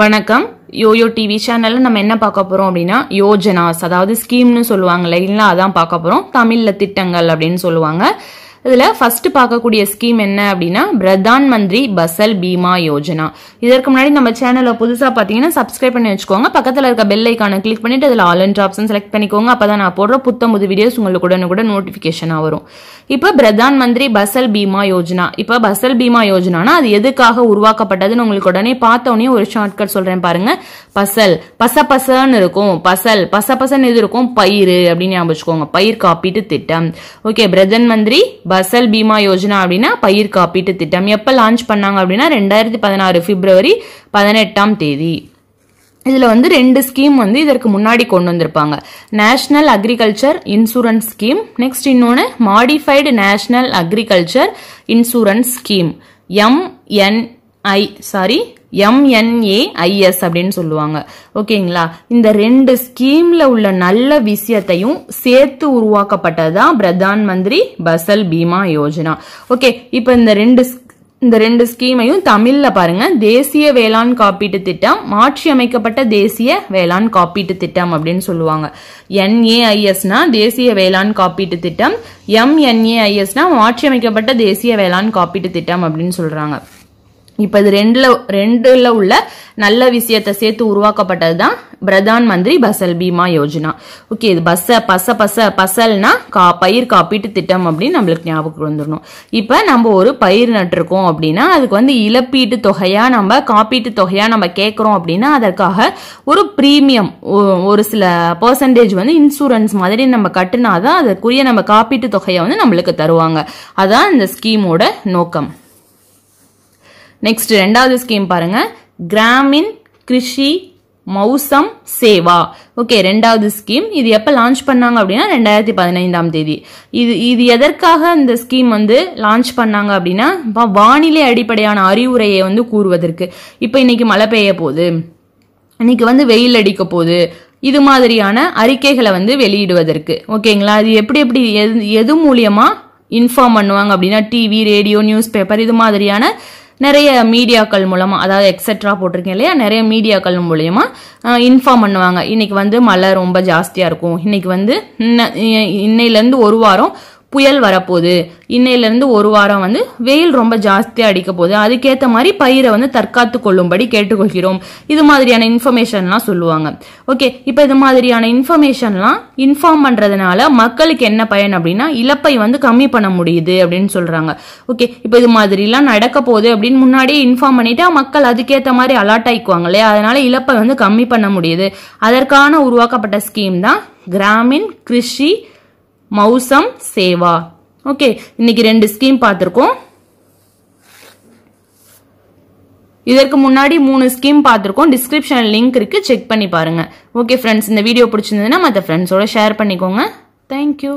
வணக்கம் YoYo TV சேனலில் நம்ம என்ன பார்க்க போகிறோம் அப்படின்னா யோஜனாஸ் அதாவது ஸ்கீம்னு சொல்லுவாங்க இல்லைங்களா அதான் பார்க்க போகிறோம் தமிழில் திட்டங்கள் அப்படின்னு சொல்லுவாங்க இதில் ஃபர்ஸ்ட் பார்க்கக்கூடிய ஸ்கீம் என்ன அப்படின்னா பிரதான் மந்திரி பசல் பீமா யோஜனா இதற்கு முன்னாடி நம்ம சேனலில் புதுசாக பார்த்தீங்கன்னா சப்ஸ்கிரைப் பண்ணி வச்சுக்கோங்க பக்கத்தில் இருக்க பெல் ஐக்கான கிளிக் பண்ணிட்டு அதில் ஆல் அண்ட் ஆப்ஷன் செலக்ட் பண்ணிக்கோங்க அப்போ தான் நான் போடுற புத்தம்புது வீடியோஸ் உங்களுக்கு உடனே கூட நோட்டிஃபிகேஷனாக வரும் இப்போ பிரதான் மந்திரி பசல் பீமா யோஜனா இப்போ பசல் பீமா யோஜனானா அது எதுக்காக உருவாக்கப்பட்டதுன்னு உங்களுக்கு உடனே பார்த்தோன்னே ஒரு ஷார்ட்கட் சொல்கிறேன் பாருங்க பசல் பச பசன்னு இருக்கும் பசல் பச பசன்னு இது இருக்கும் பயிர் அப்படின்னு ஞாபகம் வச்சுக்கோங்க பயிர் காப்பீட்டு திட்டம் ஓகே பிரதன் மந்திரி பசல் பீமா யோஜனா அப்படின்னா பயிர் காப்பீட்டு திட்டம் எப்போ லான்ச் பண்ணாங்க அப்படின்னா ரெண்டாயிரத்தி பதினாறு பிப்ரவரி பதினெட்டாம் தேதி இதில் வந்து ரெண்டு ஸ்கீம் வந்து இதற்கு முன்னாடி கொண்டு வந்திருப்பாங்க national agriculture insurance scheme next இன்னொன்று modified national agriculture insurance scheme MNI sorry MNA IS அப்படின்னு சொல்லுவாங்க ஓகேங்களா இந்த ரெண்டு ஸ்கீம்ல உள்ள நல்ல விஷயத்தையும் சேர்த்து உருவாக்கப்பட்டதுதான் பிரதான் மந்திரி பசல் பீமா யோஜனா ஓகே இப்போ இந்த ரெண்டு இந்த ரெண்டு ஸ்கீமையும் தமிழ்ல பாருங்க தேசிய வேளாண் காப்பீட்டு திட்டம் மாற்றி அமைக்கப்பட்ட தேசிய வேளாண் காப்பீட்டு திட்டம் அப்படின்னு சொல்லுவாங்க என்ஏஐஎஸ்னா தேசிய வேளாண் காப்பீட்டு திட்டம் எம்என்ஏஐஎஸ்னா மாற்றி அமைக்கப்பட்ட தேசிய வேளாண் காப்பீட்டு திட்டம் அப்படின்னு சொல்றாங்க இப்போ இது ரெண்டுல ரெண்டுல உள்ள நல்ல விஷயத்தை சேர்த்து உருவாக்கப்பட்டது தான் பிரதான் மந்திரி பசல் பீமா யோஜனா ஓகே இது பச பச பச பசல்னா கா பயிர் காப்பீட்டு திட்டம் அப்படின்னு நம்மளுக்கு ஞாபகம் வந்துடணும் இப்போ நம்ம ஒரு பயிர் நட்டிருக்கோம் அப்படின்னா அதுக்கு வந்து இழப்பீட்டு தொகையாக நம்ம காப்பீட்டு தொகையாக நம்ம கேட்குறோம் அப்படின்னா அதற்காக ஒரு ப்ரீமியம் ஒரு சில பர்சன்டேஜ் வந்து இன்சூரன்ஸ் மாதிரி நம்ம கட்டினாதான் அதற்குரிய நம்ம காப்பீட்டு தொகையை வந்து நம்மளுக்கு தருவாங்க அதான் இந்த ஸ்கீமோட நோக்கம் நெக்ஸ்ட் ரெண்டாவது ஸ்கீம் பாருங்க கிராமின் கிருஷி மௌசம் சேவா ஓகே ரெண்டாவது ஸ்கீம் இது எப்போ லான்ச் பண்ணாங்க அப்படின்னா ரெண்டாயிரத்தி பதினைந்தாம் தேதி இது இது எதற்காக இந்த ஸ்கீம் வந்து லான்ச் பண்ணாங்க அப்படின்னா வானிலை அடிப்படையான அறிவுரையை வந்து கூறுவதற்கு இப்போ இன்னைக்கு மழை பெய்ய போகுது இன்னைக்கு வந்து வெயில் அடிக்க போகுது இது மாதிரியான அறிக்கைகளை வந்து வெளியிடுவதற்கு ஓகேங்களா அது எப்படி எப்படி எது எது மூலியமா இன்ஃபார்ம் பண்ணுவாங்க அப்படின்னா டிவி ரேடியோ நியூஸ் பேப்பர் இது மாதிரியான நிறைய மீடியாக்கள் மூலமாக அதாவது எக்ஸெட்ரா போட்டிருக்கீங்க இல்லையா நிறைய மீடியாக்கள் மூலயமா இன்ஃபார்ம் பண்ணுவாங்க இன்னைக்கு வந்து மழை ரொம்ப ஜாஸ்தியாக இருக்கும் இன்னைக்கு வந்து இன்னையிலேருந்து ஒரு வாரம் புயல் வரப்போகுது இன்னையிலேருந்து ஒரு வாரம் வந்து வெயில் ரொம்ப ஜாஸ்தியாக அடிக்க போகுது அதுக்கேற்ற மாதிரி பயிரை வந்து தற்காத்து கொள்ளும்படி கேட்டுக்கொள்கிறோம் இது மாதிரியான இன்ஃபர்மேஷன்லாம் சொல்லுவாங்க ஓகே இப்போ இது மாதிரியான இன்ஃபர்மேஷன்லாம் இன்ஃபார்ம் பண்ணுறதுனால மக்களுக்கு என்ன பயன் அப்படின்னா இழப்பை வந்து கம்மி பண்ண முடியுது அப்படின்னு சொல்கிறாங்க ஓகே இப்போ இது மாதிரிலாம் நடக்க போகுது அப்படின்னு முன்னாடியே இன்ஃபார்ம் பண்ணிட்டு மக்கள் அதுக்கேற்ற மாதிரி அலர்ட் ஆயிக்குவாங்க இல்லையா அதனால இழப்பை வந்து கம்மி பண்ண முடியுது அதற்கான உருவாக்கப்பட்ட ஸ்கீம் தான் கிராமின் கிருஷி மௌசம் சேவா ஓகே இன்னைக்கு ரெண்டு ஸ்கீம் பார்த்துருக்கோம் இதற்கு முன்னாடி மூணு ஸ்கீம் பார்த்துருக்கோம் டிஸ்கிரிப்ஷன் லிங்க் இருக்கு செக் பண்ணி பாருங்க ஓகே ஃப்ரெண்ட்ஸ் இந்த வீடியோ பிடிச்சிருந்ததுன்னா மற்ற ஃப்ரெண்ட்ஸோட ஷேர் பண்ணிக்கோங்க தேங்க்யூ